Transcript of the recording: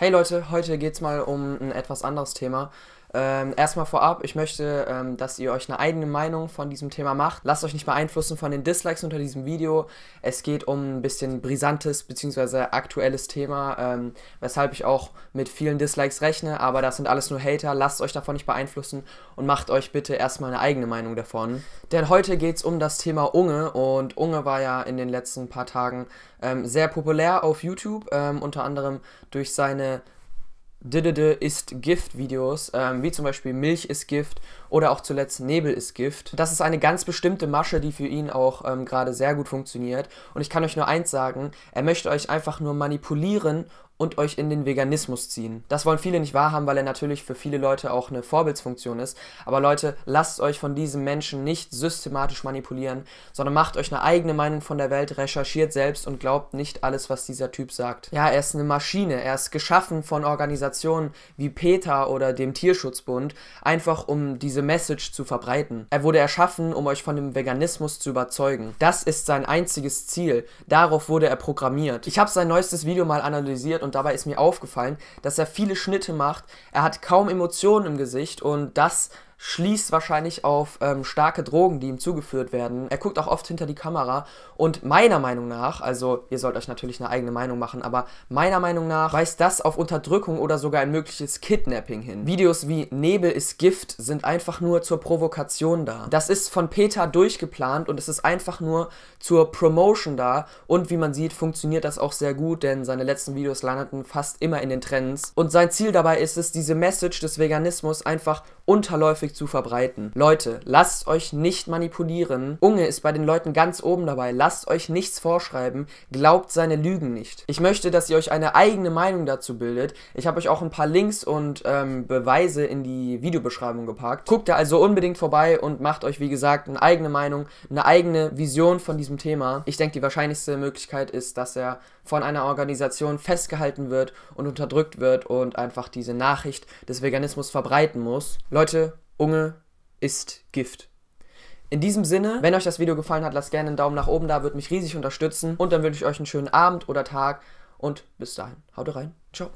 Hey Leute, heute geht's mal um ein etwas anderes Thema. Ähm, erstmal vorab, ich möchte, ähm, dass ihr euch eine eigene Meinung von diesem Thema macht. Lasst euch nicht beeinflussen von den Dislikes unter diesem Video. Es geht um ein bisschen brisantes bzw. aktuelles Thema, ähm, weshalb ich auch mit vielen Dislikes rechne, aber das sind alles nur Hater. Lasst euch davon nicht beeinflussen und macht euch bitte erstmal eine eigene Meinung davon. Denn heute geht es um das Thema Unge und Unge war ja in den letzten paar Tagen ähm, sehr populär auf YouTube, ähm, unter anderem durch seine ist Gift-Videos, ähm, wie zum Beispiel Milch ist Gift oder auch zuletzt Nebel ist Gift. Das ist eine ganz bestimmte Masche, die für ihn auch ähm, gerade sehr gut funktioniert. Und ich kann euch nur eins sagen, er möchte euch einfach nur manipulieren und euch in den Veganismus ziehen. Das wollen viele nicht wahrhaben, weil er natürlich für viele Leute auch eine Vorbildsfunktion ist. Aber Leute, lasst euch von diesem Menschen nicht systematisch manipulieren, sondern macht euch eine eigene Meinung von der Welt, recherchiert selbst und glaubt nicht alles, was dieser Typ sagt. Ja, er ist eine Maschine, er ist geschaffen von Organisationen wie PETA oder dem Tierschutzbund, einfach um diese Message zu verbreiten. Er wurde erschaffen, um euch von dem Veganismus zu überzeugen. Das ist sein einziges Ziel. Darauf wurde er programmiert. Ich habe sein neuestes Video mal analysiert und und dabei ist mir aufgefallen, dass er viele Schnitte macht. Er hat kaum Emotionen im Gesicht und das schließt wahrscheinlich auf ähm, starke Drogen, die ihm zugeführt werden. Er guckt auch oft hinter die Kamera und meiner Meinung nach, also ihr sollt euch natürlich eine eigene Meinung machen, aber meiner Meinung nach weist das auf Unterdrückung oder sogar ein mögliches Kidnapping hin. Videos wie Nebel ist Gift sind einfach nur zur Provokation da. Das ist von Peter durchgeplant und es ist einfach nur zur Promotion da und wie man sieht, funktioniert das auch sehr gut, denn seine letzten Videos landeten fast immer in den Trends und sein Ziel dabei ist es, diese Message des Veganismus einfach unterläufig zu verbreiten. Leute, lasst euch nicht manipulieren. Unge ist bei den Leuten ganz oben dabei. Lasst euch nichts vorschreiben. Glaubt seine Lügen nicht. Ich möchte, dass ihr euch eine eigene Meinung dazu bildet. Ich habe euch auch ein paar Links und ähm, Beweise in die Videobeschreibung gepackt. Guckt da also unbedingt vorbei und macht euch, wie gesagt, eine eigene Meinung, eine eigene Vision von diesem Thema. Ich denke, die wahrscheinlichste Möglichkeit ist, dass er von einer Organisation festgehalten wird und unterdrückt wird und einfach diese Nachricht des Veganismus verbreiten muss. Leute, Unge ist Gift. In diesem Sinne, wenn euch das Video gefallen hat, lasst gerne einen Daumen nach oben da, würde mich riesig unterstützen. Und dann wünsche ich euch einen schönen Abend oder Tag und bis dahin, haut rein. Ciao.